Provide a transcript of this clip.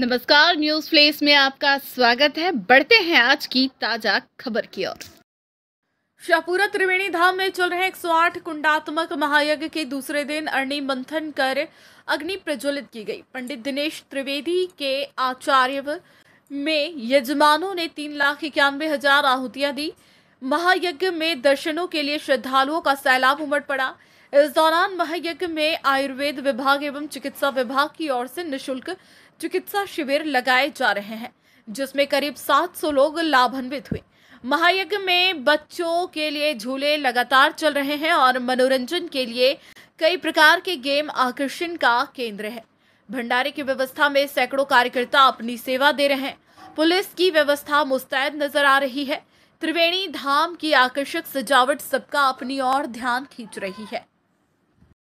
नमस्कार news place में आपका स्वागत है बढ़ते हैं आज की ताजा खबर की ओर शाहपुरा त्रिवेणी धाम में चल रहे 108 कुंडात्मक महायज्ञ के दूसरे दिन अग्नि मंथन कर अग्नि प्रज्वलित की गई पंडित दिनेश त्रिवेदी के आचार्य में यजमानों ने तीन लाख इक्यानवे हजार आहुतियां दी महायज्ञ में दर्शनों के लिए श्रद्धालुओं का सैलाब उमड़ पड़ा इस दौरान महायज्ञ में आयुर्वेद विभाग एवं चिकित्सा विभाग की ओर से निःशुल्क चिकित्सा शिविर लगाए जा रहे हैं जिसमें करीब 700 लोग लाभान्वित हुए महायज्ञ में बच्चों के लिए झूले लगातार चल रहे हैं और मनोरंजन के लिए कई प्रकार के गेम आकर्षण का केंद्र है भंडारे की व्यवस्था में सैकड़ों कार्यकर्ता अपनी सेवा दे रहे हैं पुलिस की व्यवस्था मुस्तैद नजर आ रही है त्रिवेणी धाम की आकर्षक सजावट सबका अपनी ओर ध्यान खींच रही है